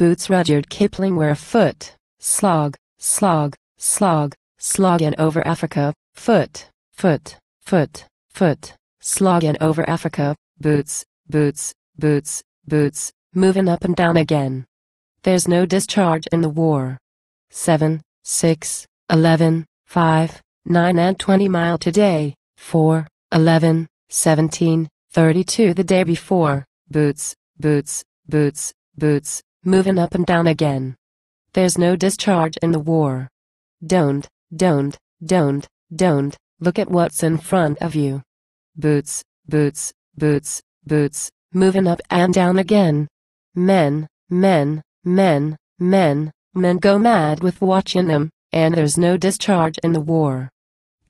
Boots Rudyard Kipling were afoot, slog, slog, slog, sloggin' over Africa, foot, foot, foot, foot, sloggin' over Africa, boots, boots, boots, boots, moving up and down again. There's no discharge in the war. 7, 6, 11, 5, 9 and 20 mile today, 4, 11, 17, 32 the day before, boots, boots, boots, boots, moving up and down again. There's no discharge in the war. Don't, don't, don't, don't, look at what's in front of you. Boots, boots, boots, boots, moving up and down again. Men, men, men, men, men go mad with watching them, and there's no discharge in the war.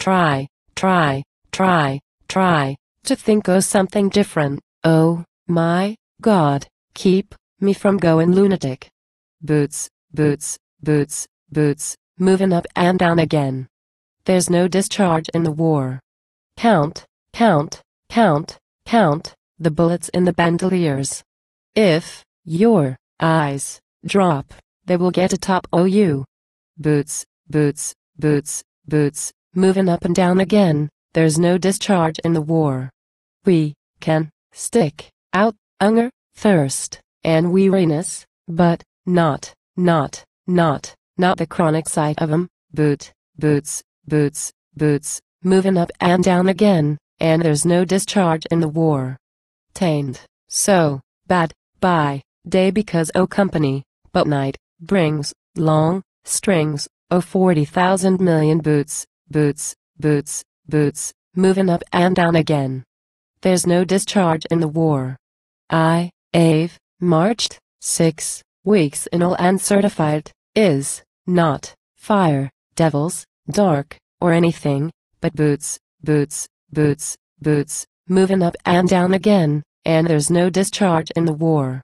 Try, try, try, try, to think of something different, oh, my, God, keep, me from goin' lunatic. Boots, boots, boots, boots, movin' up and down again. There's no discharge in the war. Count, count, count, count, the bullets in the bandoliers. If, your, eyes, drop, they will get atop OU. Boots, boots, boots, boots, movin' up and down again, there's no discharge in the war. We, can, stick, out, unger, thirst and weariness, but, not, not, not, not the chronic sight of 'em, boot, boots, boots, boots, movin' up and down again, and there's no discharge in the war. Tained, so, bad, by, day because O oh, company, but night, brings, long, strings, O 40,000 million boots, boots, boots, boots, movin' up and down again. There's no discharge in the war. I, Ave, marched, six weeks in all and certified, is, not, fire, devils, dark, or anything, but boots, boots, boots, boots, moving up and down again, and there's no discharge in the war.